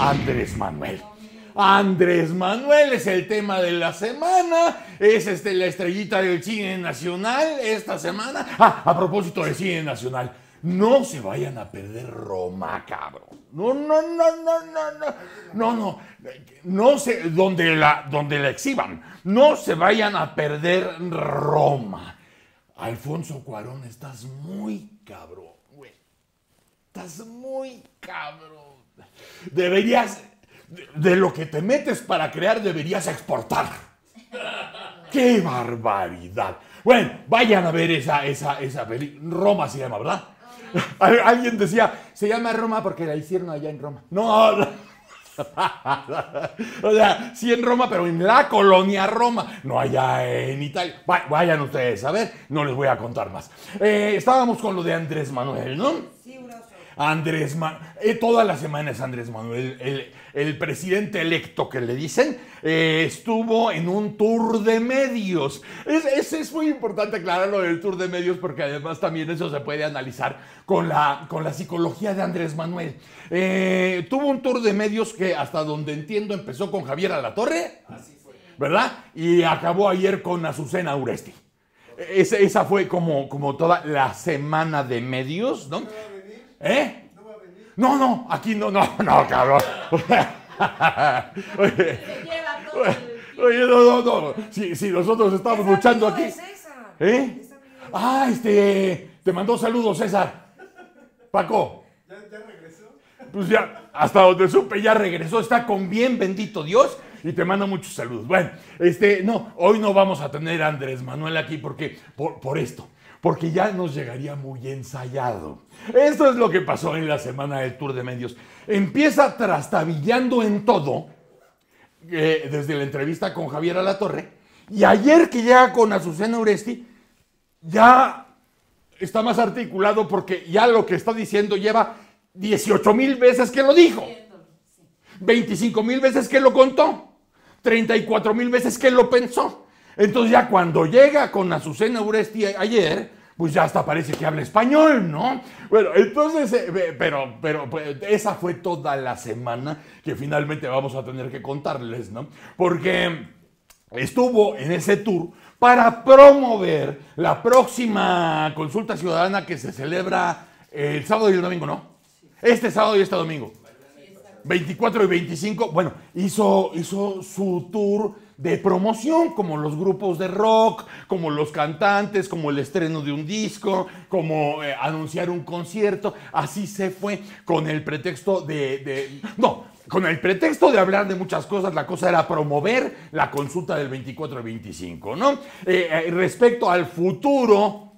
Andrés Manuel. Andrés Manuel es el tema de la semana, es este, la estrellita del cine nacional esta semana. Ah, a propósito del cine nacional, no se vayan a perder Roma, cabrón. No, no, no, no, no, no, no, no, no donde la, donde la exhiban, no se vayan a perder Roma. Alfonso Cuarón, estás muy cabrón, Estás muy cabrón. Deberías, de lo que te metes para crear, deberías exportar. ¡Qué barbaridad! Bueno, vayan a ver esa, esa, esa película. Roma se llama, ¿verdad? Alguien decía, se llama Roma porque la hicieron allá en Roma. No, no. o sea, sí en Roma, pero en la colonia Roma, no allá en Italia. Vayan ustedes a ver, no les voy a contar más. Eh, estábamos con lo de Andrés Manuel, ¿no? Eh, Andrés Manuel, todas las semanas Andrés Manuel, el, presidente electo que le dicen, eh, estuvo en un tour de medios. Es, es, muy importante aclararlo del tour de medios porque además también eso se puede analizar con la, con la psicología de Andrés Manuel. Eh, tuvo un tour de medios que hasta donde entiendo empezó con Javier Alatorre, ¿verdad? Y acabó ayer con Azucena Uresti. E, esa fue como, como toda la semana de medios, ¿no? ¿Eh? No, no, aquí no, no, no, cabrón. oye, no, no, no. Si, nosotros estamos luchando aquí. ¿Eh? Ah, este. Te mando saludos, César. Paco. ¿Ya, regresó? Pues ya, hasta donde supe, ya regresó. Está con bien, bendito Dios. Y te mando muchos saludos. Bueno, este, no, hoy no vamos a tener a Andrés Manuel aquí porque, por, por esto porque ya nos llegaría muy ensayado. Esto es lo que pasó en la semana del Tour de Medios. Empieza trastabillando en todo, eh, desde la entrevista con Javier Alatorre, y ayer que llega con Azucena Uresti, ya está más articulado porque ya lo que está diciendo lleva 18 mil veces que lo dijo, 25 mil veces que lo contó, 34 mil veces que lo pensó. Entonces ya cuando llega con Azucena Uresti ayer, pues ya hasta parece que habla español, ¿no? Bueno, entonces, eh, pero, pero pues, esa fue toda la semana que finalmente vamos a tener que contarles, ¿no? Porque estuvo en ese tour para promover la próxima consulta ciudadana que se celebra el sábado y el domingo, ¿no? Este sábado y este domingo. 24 y 25, bueno, hizo, hizo su tour de promoción, como los grupos de rock, como los cantantes, como el estreno de un disco, como eh, anunciar un concierto. Así se fue con el pretexto de... no, con el pretexto de hablar de muchas cosas, la cosa era promover la consulta del 24 25, ¿no? Eh, eh, respecto al futuro,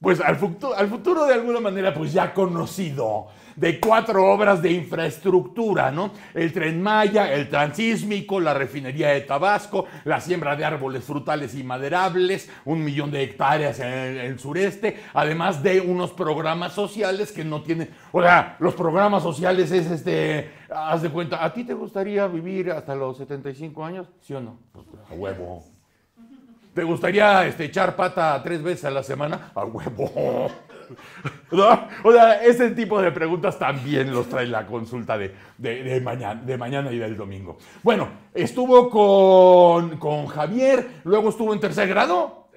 pues al futuro, al futuro de alguna manera pues ya conocido, de cuatro obras de infraestructura, ¿no? El tren Maya, el transísmico, la refinería de Tabasco, la siembra de árboles frutales y maderables, un millón de hectáreas en el, sureste, además de unos programas sociales que no tienen, o sea, los programas sociales es este, haz de cuenta, ¿a ti te gustaría vivir hasta los 75 años? ¿Sí o no? Pues, a huevo. ¿Te gustaría este, echar pata tres veces a la semana? A huevo. O sea, ese tipo de preguntas también los trae la consulta de, mañana, de mañana y del domingo. Bueno, estuvo con, con Javier, luego estuvo en tercer grado.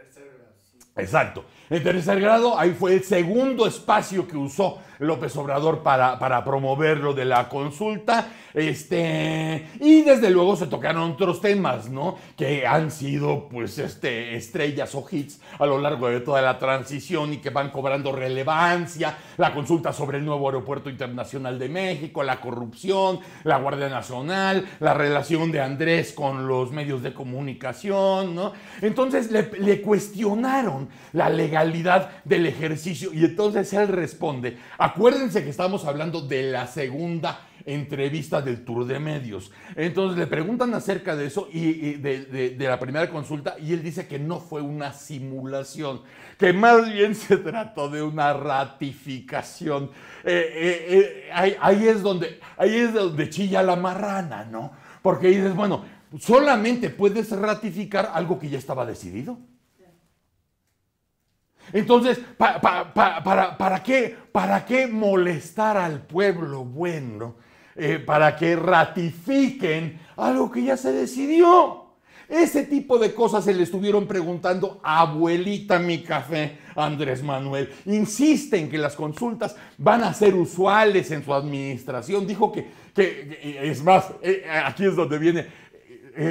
Exacto. En tercer grado, ahí fue el segundo espacio que usó López Obrador para, para promover lo de la consulta. Este, y desde luego se tocaron otros temas, ¿no? Que han sido, pues, este, estrellas o hits a lo largo de toda la transición y que van cobrando relevancia. La consulta sobre el nuevo aeropuerto internacional de México, la corrupción, la Guardia Nacional, la relación de Andrés con los medios de comunicación, ¿no? Entonces le, le cuestionaron la legalidad del ejercicio y entonces él responde a Acuérdense que estamos hablando de la segunda entrevista del Tour de Medios. Entonces le preguntan acerca de eso y, de, la primera consulta y él dice que no fue una simulación, que más bien se trató de una ratificación. Eh, eh, eh, ahí, ahí, es donde, ahí es donde chilla la marrana, ¿no? Porque dices, bueno, solamente puedes ratificar algo que ya estaba decidido. Entonces, para, qué, ¿para molestar al pueblo bueno? Eh, para que ratifiquen algo que ya se decidió. Ese tipo de cosas se le estuvieron preguntando abuelita mi café, Andrés Manuel. Insisten que las consultas van a ser usuales en su administración. Dijo que, es más, eh, eh, aquí es donde viene,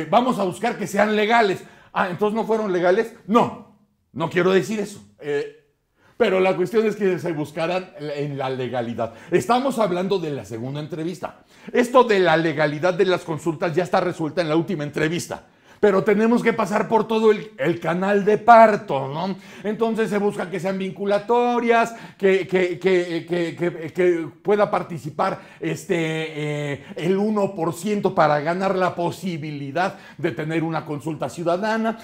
vamos a buscar que sean legales. Ah, entonces no fueron legales. No, no quiero decir eso. Eh, pero la cuestión es que se buscaran en la legalidad. Estamos hablando de la segunda entrevista. Esto de la legalidad de las consultas ya está resuelta en la última entrevista pero tenemos que pasar por todo el, canal de parto, ¿no? Entonces se busca que sean vinculatorias, que, pueda participar este, eh, el 1% para ganar la posibilidad de tener una consulta ciudadana.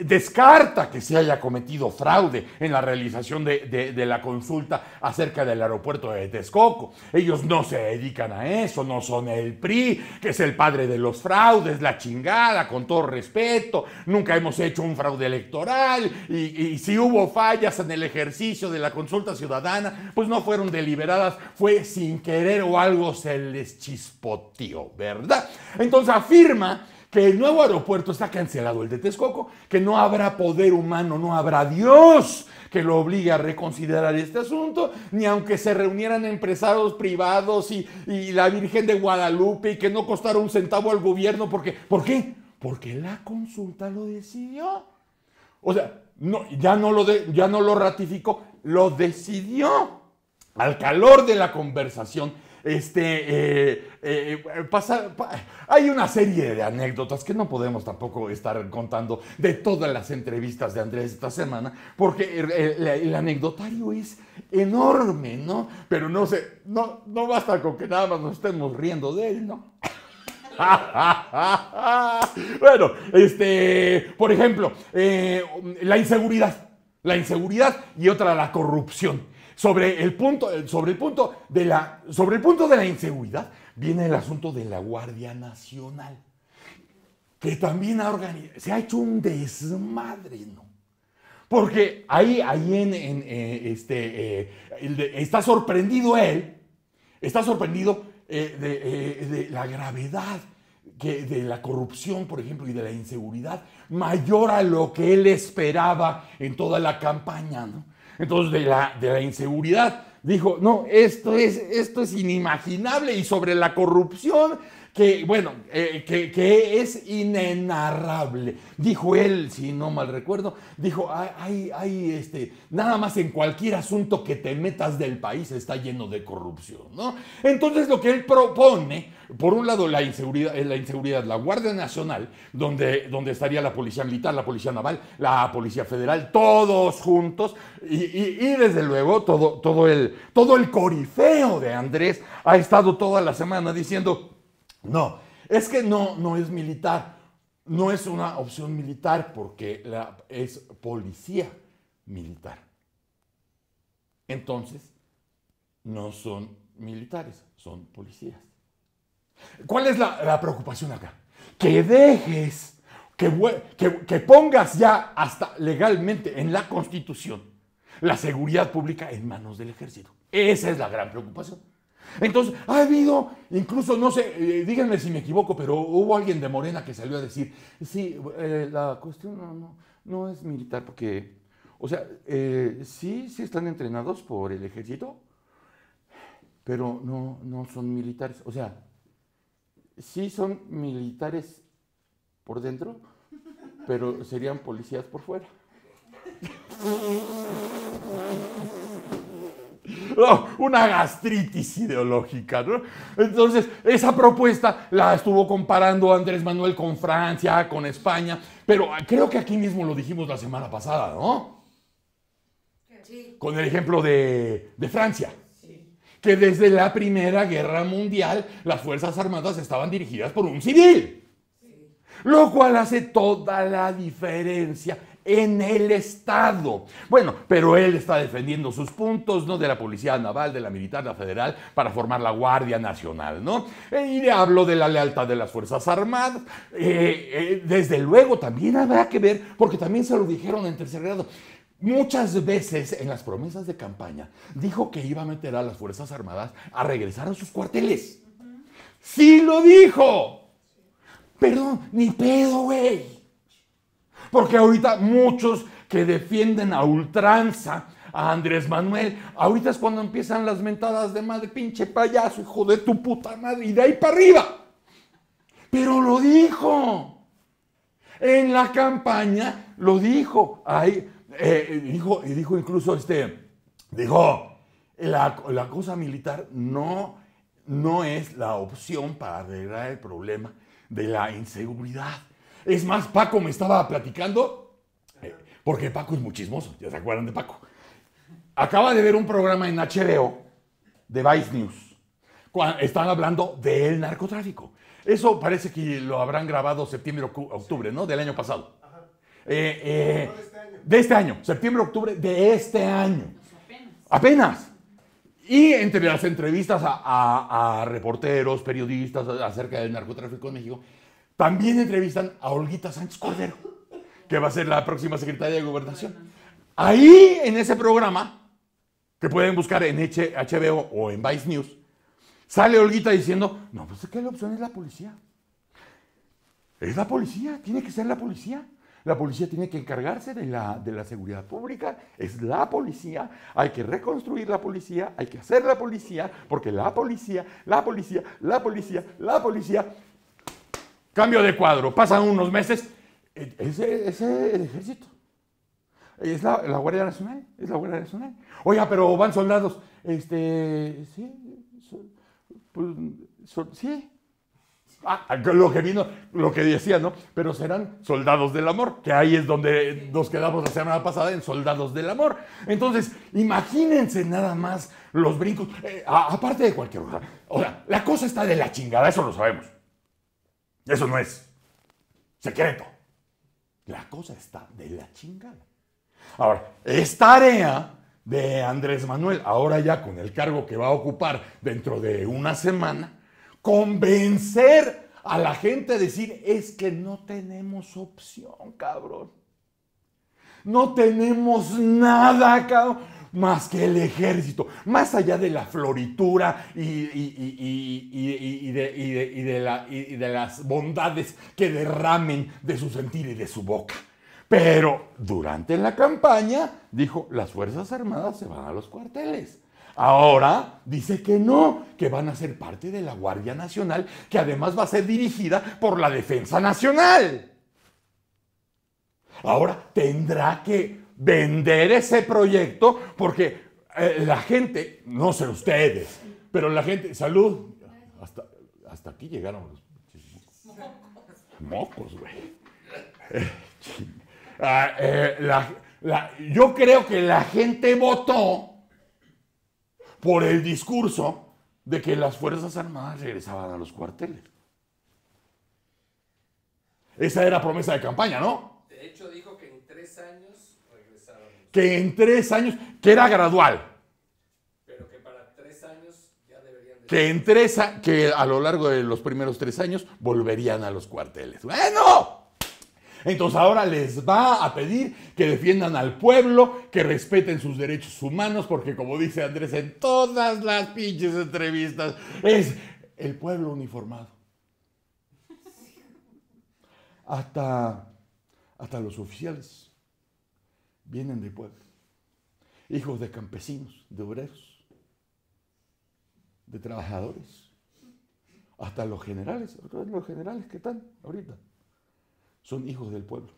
Descarta que se haya cometido fraude en la realización de, la consulta acerca del aeropuerto de Texcoco. Ellos no se dedican a eso, no son el PRI, que es el padre de los fraudes, la chingada, con todo respeto, nunca hemos hecho un fraude electoral y, si hubo fallas en el ejercicio de la consulta ciudadana, pues no fueron deliberadas, fue sin querer o algo se les chispoteó, ¿verdad? Entonces afirma que el nuevo aeropuerto está cancelado, el de Texcoco, que no habrá poder humano, no habrá Dios que lo obligue a reconsiderar este asunto, ni aunque se reunieran empresarios privados y, la Virgen de Guadalupe y que no costara un centavo al gobierno, porque, ¿por qué? Porque la consulta lo decidió. O sea, no, ya, no lo ya no lo ratificó, lo decidió. Al calor de la conversación, este, eh, eh, hay una serie de anécdotas que no podemos tampoco estar contando de todas las entrevistas de Andrés esta semana, porque el, anecdotario es enorme, ¿no? Pero no sé, no, no basta con que nada más nos estemos riendo de él, ¿no? bueno, este, por ejemplo, eh, la inseguridad. La inseguridad y otra, la corrupción. Sobre el punto, sobre el punto de la, sobre el punto de la inseguridad, viene el asunto de la Guardia Nacional, que también se ha hecho un desmadre, ¿no? Porque ahí, ahí en, eh, este, eh, está sorprendido él, está sorprendido eh, eh, de, la gravedad que, de la corrupción, por ejemplo, y de la inseguridad, mayor a lo que él esperaba en toda la campaña. ¿no? Entonces, de la, de la inseguridad, dijo, no, esto es, esto es inimaginable y sobre la corrupción que, bueno, eh, que, es inenarrable. Dijo él, si no mal recuerdo, dijo, hay, hay, este, nada más en cualquier asunto que te metas del país está lleno de corrupción, ¿no? Entonces lo que él propone, por un lado la inseguridad, eh, la, inseguridad, la Guardia Nacional, donde, donde estaría la Policía Militar, la Policía Naval, la Policía Federal, todos juntos, y, desde luego todo, todo, el, todo el corifeo de Andrés ha estado toda la semana diciendo no, es que no, no es militar. No es una opción militar porque es policía militar. Entonces, no son militares, son policías. ¿Cuál es la, preocupación acá? Que dejes, que pongas ya hasta legalmente en la Constitución la seguridad pública en manos del ejército. Esa es la gran preocupación. Entonces, ha habido, incluso, no sé, eh, díganme si me equivoco, pero hubo alguien de Morena que salió a decir, sí, eh, la cuestión no, es militar, porque, o sea, eh, sí, sí están entrenados por el ejército, pero no, no son militares. O sea, sí son militares por dentro, pero serían policías por fuera. Oh, una gastritis ideológica. ¿no? Entonces, esa propuesta la estuvo comparando Andrés Manuel con Francia, con España, pero creo que aquí mismo lo dijimos la semana pasada, ¿no? Con el ejemplo de, Francia que desde la Primera Guerra Mundial las Fuerzas Armadas estaban dirigidas por un civil. Lo cual hace toda la diferencia en el Estado. Bueno, pero él está defendiendo sus puntos, ¿no? De la Policía Naval, de la Militar, la Federal, para formar la Guardia Nacional, ¿no? Eh, y le hablo de la lealtad de las Fuerzas Armadas. Eh, eh, desde luego, también habrá que ver, porque también se lo dijeron en tercer grado. Muchas veces en las promesas de campaña dijo que iba a meter a las Fuerzas Armadas a regresar a sus cuarteles. Sí lo dijo. Perdón, ni pedo, güey. Porque ahorita muchos que defienden a ultranza a Andrés Manuel, ahorita es cuando empiezan las mentadas de madre, pinche payaso, hijo de tu puta madre, y de ahí para arriba. Pero lo dijo. En la campaña lo dijo. Ahí, eh, eh, dijo, dijo incluso este, dijo, la, la cosa militar no, no es la opción para arreglar el problema de la inseguridad. Es más, Paco me estaba platicando, eh, porque Paco es muy chismoso, ya se acuerdan de Paco. Acaba de ver un programa en HBO de Vice News. Están hablando del narcotráfico. Eso parece que lo habrán grabado septiembre, octubre, ¿no? Del año pasado. Eh, eh, este de este año. Septiembre, octubre de este año. Apenas. Y entre las entrevistas a reporteros, periodistas acerca del narcotráfico en México, también entrevistan a Olguita Sánchez Cordero, que va a ser la próxima secretaria de Gobernación. Ahí, en ese programa, que pueden buscar en HBO o en Vice News, sale Olguita diciendo, no, pues es que la opción es la policía. Es la policía, tiene que ser la policía. La policía tiene que encargarse de la, de la, seguridad pública, es la policía, hay que reconstruir la policía, hay que hacer la policía, porque la policía, la policía, la policía, la policía Cambio de cuadro. Pasan unos meses. E, ese es el ejército. Es la, Guardia Nacional. Es la Guardia Nacional. Oiga, pero van soldados. Este, sí. Pues, sí. Ah, ah, lo que vino, lo que decía, ¿no? Pero serán soldados del amor, que ahí es donde nos quedamos la semana pasada en soldados del amor. Entonces, imagínense nada más los brincos, eh, aparte de cualquier cosa. O sea, la cosa está de la chingada, eso lo sabemos. Eso no es secreto. La cosa está de la chingada. Ahora, esta tarea de Andrés Manuel, ahora ya con el cargo que va a ocupar dentro de una semana, convencer a la gente a decir, es que no tenemos opción, cabrón. No tenemos nada, cabrón más que el ejército, más allá de la floritura y, de, las bondades que derramen de su sentir y de su boca. Pero durante la campaña dijo, las Fuerzas Armadas se van a los cuarteles. Ahora dice que no, que van a ser parte de la Guardia Nacional, que además va a ser dirigida por la Defensa Nacional. Ahora tendrá que vender ese proyecto porque eh, la gente, no sé ustedes, pero la gente, salud, hasta, aquí llegaron los mocos, güey. Eh, ah, eh, yo creo que la gente votó por el discurso de que las Fuerzas Armadas regresaban a los cuarteles. Esa era promesa de campaña, ¿no? De hecho, dijo que en tres años que en tres años, que era gradual. Pero que para tres años ya deberían... Que, a, que a lo largo de los primeros tres años volverían a los cuarteles. Bueno, entonces ahora les va a pedir que defiendan al pueblo, que respeten sus derechos humanos, porque como dice Andrés en todas las pinches entrevistas, es el pueblo uniformado. Hasta, hasta los oficiales vienen del pueblo, hijos de campesinos, de obreros, de trabajadores, hasta los generales, los generales que están ahorita, son hijos del pueblo.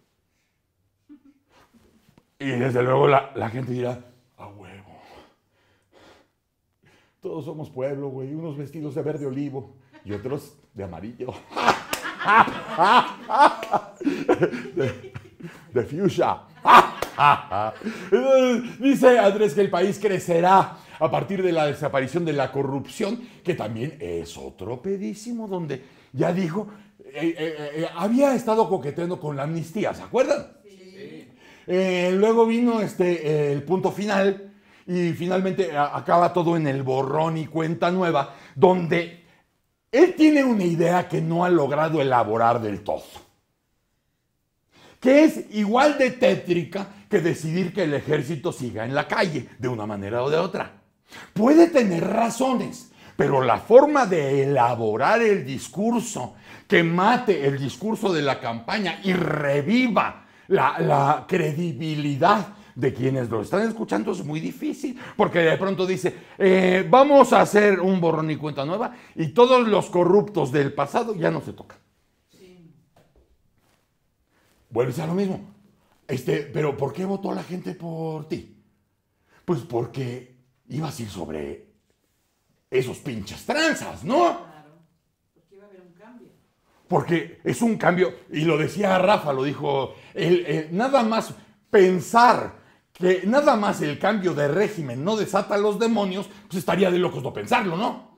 Y desde luego la, la gente dirá, a huevo, todos somos pueblo, güey, unos vestidos de verde olivo y otros de amarillo. de fuchsia. dice Andrés que el país crecerá a partir de la desaparición de la corrupción, que también es otro pedísimo donde ya dijo, eh, eh, eh, había estado coqueteando con la amnistía, ¿se acuerdan? Sí. luego vino este, el punto final y finalmente acaba todo en el borrón y cuenta nueva, donde él tiene una idea que no ha logrado elaborar del todo que es igual de tétrica que decidir que el ejército siga en la calle, de una manera o de otra. Puede tener razones, pero la forma de elaborar el discurso, que mate el discurso de la campaña y reviva la, credibilidad de quienes lo están escuchando es muy difícil, porque de pronto dice, eh, vamos a hacer un borrón y cuenta nueva y todos los corruptos del pasado ya no se tocan vuelves a lo mismo. Este, pero ¿por qué votó la gente por ti? Pues porque ibas a ir sobre esos pinches tranzas, ¿no? Claro, porque iba a haber un cambio. Porque es un cambio, y lo decía Rafa, lo dijo, eh, nada más pensar que nada más el cambio de régimen no desata a los demonios, pues estaría de locos no pensarlo, ¿no?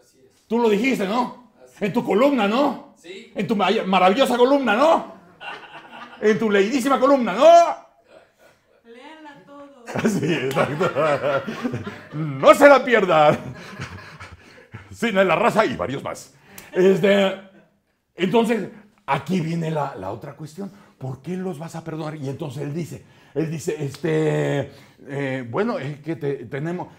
Así es. Tú lo dijiste, ¿no? en tu columna, ¿no? Sí. En tu maravillosa columna, ¿no? en tu leidísima columna, ¿no? Leanla todos. Ah, sí, exacto. No se la pierdan. Sin la raza y varios más. Este, entonces, aquí viene la, otra cuestión. ¿por qué los vas a perdonar? Y entonces él dice, él dice, este, eh, bueno, es que tenemos,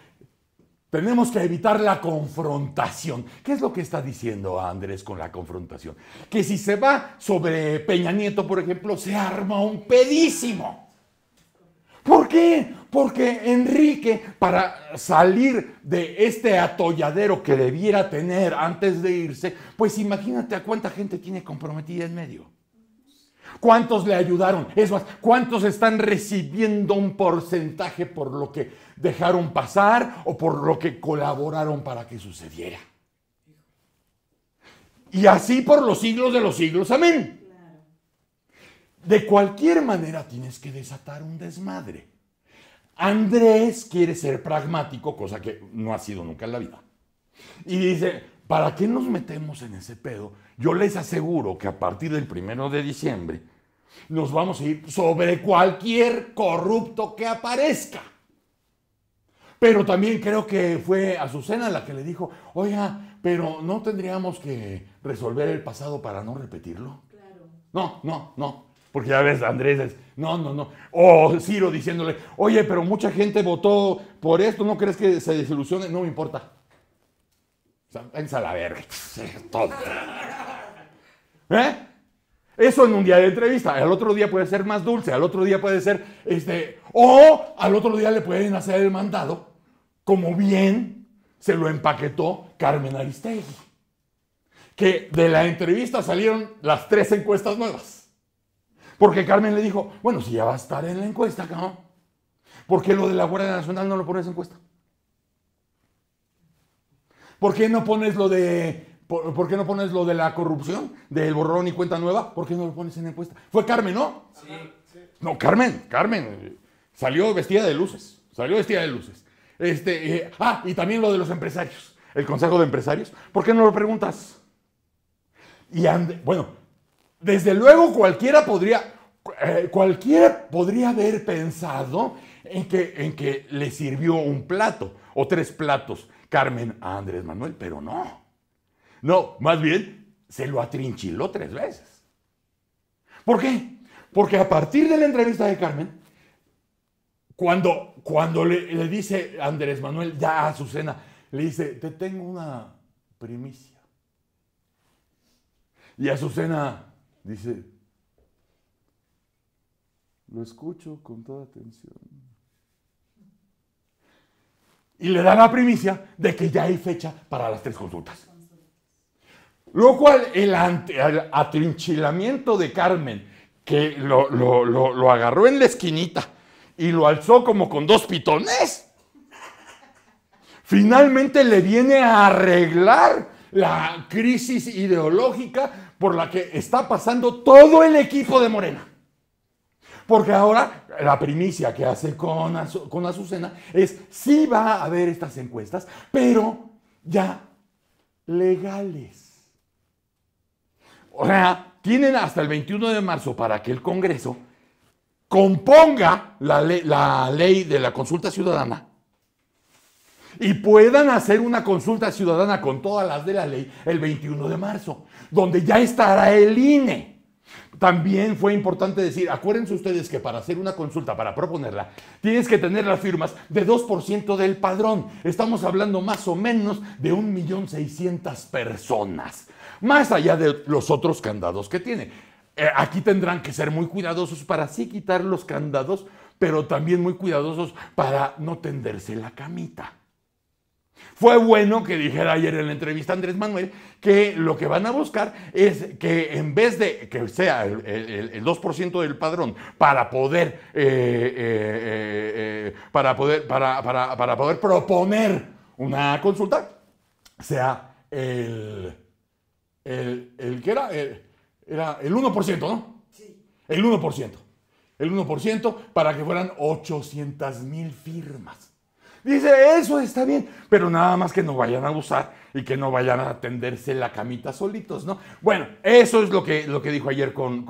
tenemos que evitar la confrontación. ¿Qué es lo que está diciendo Andrés con la confrontación? Que si se va sobre Peña Nieto, por ejemplo, se arma un pedísimo. ¿Por qué? Porque Enrique, para salir de este atolladero que debiera tener antes de irse, pues imagínate a cuánta gente tiene comprometida en medio. ¿Cuántos le ayudaron? Es ¿cuántos están recibiendo un porcentaje por lo que dejaron pasar o por lo que colaboraron para que sucediera? Y así por los siglos de los siglos, amén. De cualquier manera tienes que desatar un desmadre. Andrés quiere ser pragmático, cosa que no ha sido nunca en la vida. Y dice, ¿para qué nos metemos en ese pedo? Yo les aseguro que a partir del primero de diciembre nos vamos a ir sobre cualquier corrupto que aparezca. Pero también creo que fue Azucena la que le dijo, oiga, pero no tendríamos que resolver el pasado para no repetirlo. Claro. No, no, no. Porque ya ves, Andrés es, no, no, no. O Ciro diciéndole, oye, pero mucha gente votó por esto, ¿no crees que se desilusione? No me importa. O sea, la ¿Eh? Eso en un día de entrevista. Al otro día puede ser más dulce, al otro día puede ser, este, o al otro día le pueden hacer el mandado, como bien se lo empaquetó Carmen Aristegui. Que de la entrevista salieron las tres encuestas nuevas. Porque Carmen le dijo, bueno, si ya va a estar en la encuesta, ¿no? ¿por qué lo de la Guardia Nacional no lo pones en encuesta? ¿Por qué no pones lo de ¿Por, qué no pones lo de la corrupción, del borrón y cuenta nueva? ¿Por qué no lo pones en encuesta? Fue Carmen, ¿no? No, Carmen, Carmen. Eh, salió vestida de luces. Salió vestida de luces. Este, eh, ah, y también lo de los empresarios. El Consejo de Empresarios. ¿Por qué no lo preguntas? Y ande, bueno, desde luego cualquiera podría, eh, podría haber pensado en que, en que le sirvió un plato o tres platos Carmen a Andrés Manuel, pero no. No, más bien se lo atrinchiló tres veces. ¿Por qué? Porque a partir de la entrevista de Carmen, cuando, cuando le, le dice Andrés Manuel ya a Azucena, le dice, te tengo una primicia. Y Azucena dice, lo escucho con toda atención. Y le da la primicia de que ya hay fecha para las tres consultas. Lo cual, el, atrinchilamiento de Carmen, que lo, agarró en la esquinita y lo alzó como con dos pitones, finalmente le viene a arreglar la crisis ideológica por la que está pasando todo el equipo de Morena. Porque ahora la primicia que hace con, con Azucena es, sí va a haber estas encuestas, pero ya legales. O sea, tienen hasta el 21 de marzo para que el Congreso componga la, ley de la consulta ciudadana y puedan hacer una consulta ciudadana con todas las de la ley el 21 de marzo, donde ya estará el INE. También fue importante decir, acuérdense ustedes que para hacer una consulta, para proponerla, tienes que tener las firmas de 2% del padrón. Estamos hablando más o menos de 1.600.000 personas más allá de los otros candados que tiene. Eh, aquí tendrán que ser muy cuidadosos para sí quitar los candados, pero también muy cuidadosos para no tenderse la camita. Fue bueno que dijera ayer en la entrevista Andrés Manuel que lo que van a buscar es que en vez de que sea el, 2% del padrón para poder, eh, eh, para, poder para poder proponer una consulta, sea el el, el que era, eh, era el 1%, ¿no? Sí. El 1%. El 1% para que fueran 800 mil firmas. Dice, eso está bien, pero nada más que no vayan a abusar y que no vayan a tenderse la camita solitos, ¿no? Bueno, eso es lo que, lo que dijo ayer con,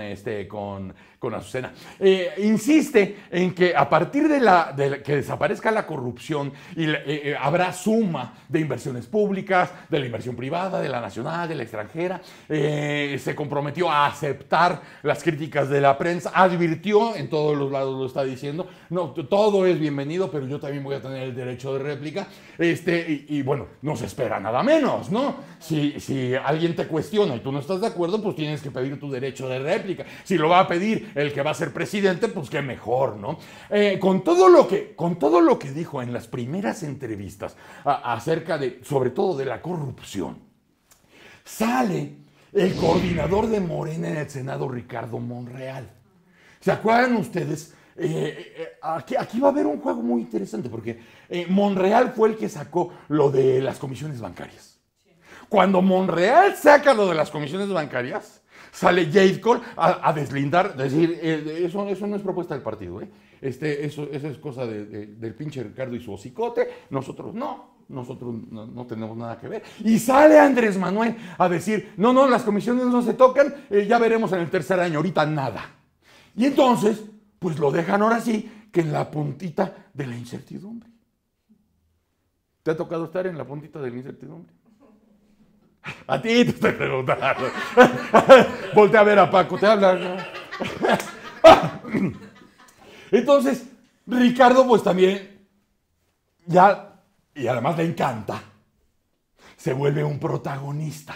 este, con, con Azucena. Eh, insiste en que a partir de, la, que desaparezca la corrupción y eh, eh, habrá suma de inversiones públicas, de la inversión privada, de la nacional, de la extranjera. se comprometió a aceptar las críticas de la prensa, advirtió, en todos los lados lo está diciendo, no, todo es bienvenido, pero yo también voy a tener el derecho de réplica. Este, y, bueno, no sé espera nada menos, ¿no? Si, alguien te cuestiona y tú no estás de acuerdo, pues tienes que pedir tu derecho de réplica. Si lo va a pedir el que va a ser presidente, pues qué mejor, ¿no? Eh, con, todo lo que, con todo lo que dijo en las primeras entrevistas acerca de, sobre todo de la corrupción, sale el coordinador de Morena en el Senado, Ricardo Monreal. ¿Se acuerdan ustedes eh, eh, eh, aquí, va a haber un juego muy interesante porque Monreal fue el que sacó lo de las comisiones bancarias. Cuando Monreal saca lo de las comisiones bancarias, sale Jade Cole a, deslindar, decir, eso, no es propuesta del partido, este, eso, es cosa del pinche Ricardo y su hocicote, nosotros no nosotros no, tenemos nada que ver. Y sale Andrés Manuel a decir, no, no, las comisiones no se tocan, ya veremos en el tercer año, ahorita nada. Y entonces pues lo dejan ahora sí que en la puntita de la incertidumbre. ¿Te ha tocado estar en la puntita de la incertidumbre? A ti te estoy preguntando. Voltea a ver a Paco, te habla. Entonces, Ricardo pues también ya, y además le encanta, se vuelve un protagonista.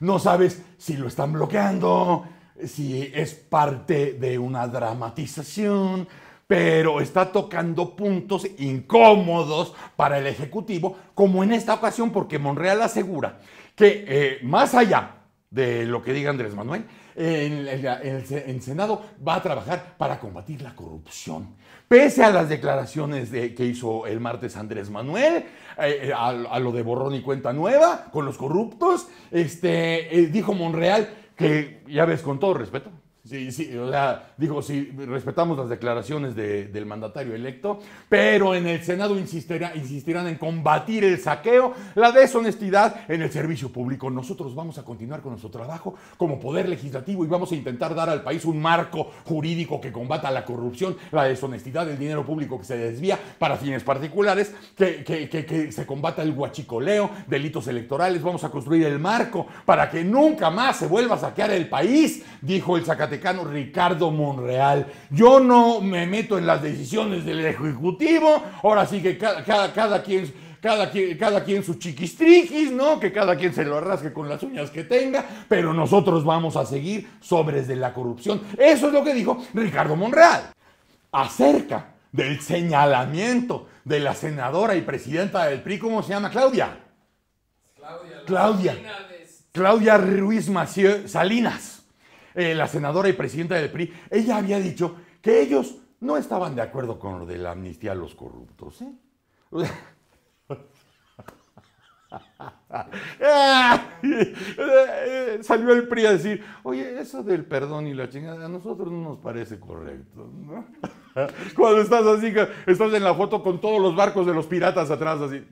No sabes si lo están bloqueando, si es parte de una dramatización, pero está tocando puntos incómodos para el Ejecutivo, como en esta ocasión, porque Monreal asegura que eh, más allá de lo que diga Andrés Manuel, en, el Senado va a trabajar para combatir la corrupción. Pese a las declaraciones que hizo el martes Andrés Manuel, eh, eh, a, lo de borrón y cuenta nueva con los corruptos, este, dijo Monreal que ya ves, con todo respeto, Sí, sí, o sea, dijo, sí, respetamos las declaraciones del mandatario electo, pero en el Senado insistirán en combatir el saqueo, la deshonestidad en el servicio público. Nosotros vamos a continuar con nuestro trabajo como poder legislativo y vamos a intentar dar al país un marco jurídico que combata la corrupción, la deshonestidad, del dinero público que se desvía para fines particulares, que, se combata el guachicoleo, delitos electorales. Vamos a construir el marco para que nunca más se vuelva a saquear el país, dijo el Zacate Ricardo Monreal. Yo no me meto en las decisiones del Ejecutivo, ahora sí que cada, quien cada quien, cada quien su chiquistriquis, ¿no? Que cada quien se lo arrasque con las uñas que tenga, pero nosotros vamos a seguir sobres de la corrupción. Eso es lo que dijo Ricardo Monreal. Acerca del señalamiento de la senadora y presidenta del PRI, ¿cómo se llama? Claudia. Claudia. Claudia, Claudia Ruiz Macié Salinas eh, la senadora y presidenta del PRI, ella había dicho que ellos no estaban de acuerdo con lo de la amnistía a los corruptos. ¿eh? Salió el PRI a decir, oye, eso del perdón y la chingada a nosotros no nos parece correcto. Cuando estás así, estás en la foto con todos los barcos de los piratas atrás, así.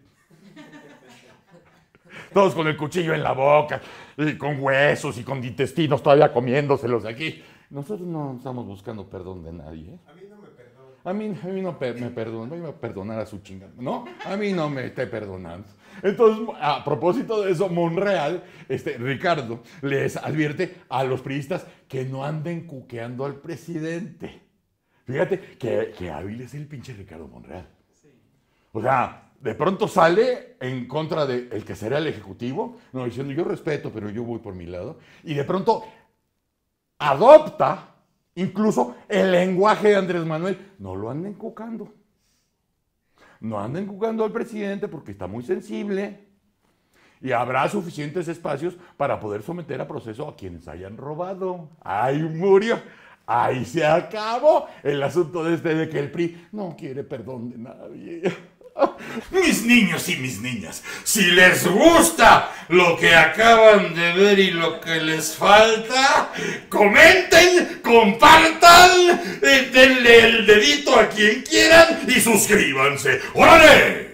Todos con el cuchillo en la boca y con huesos y con intestinos todavía comiéndoselos aquí. Nosotros no estamos buscando perdón de nadie. ¿eh? A mí no me perdonan. A mí, no me perdonan. no iba a perdonar a su chingada. No, a mí no me esté perdonando. Entonces, a propósito de eso, Monreal, este, Ricardo, les advierte a los priistas que no anden cuqueando al presidente. Fíjate que, hábil es el pinche Ricardo Monreal. Sí. O sea, de pronto sale en contra del el que será el Ejecutivo, no diciendo yo respeto, pero yo voy por mi lado, y de pronto adopta incluso el lenguaje de Andrés Manuel. No lo anden cucando. No anden cucando al presidente porque está muy sensible y habrá suficientes espacios para poder someter a proceso a quienes hayan robado. ¡Ay, murió. Ahí se acabó el asunto de este de que el PRI no quiere perdón de nadie. Mis niños y mis niñas, si les gusta lo que acaban de ver y lo que les falta, comenten, compartan, eh, denle el dedito a quien quieran y suscríbanse. ¡Órale!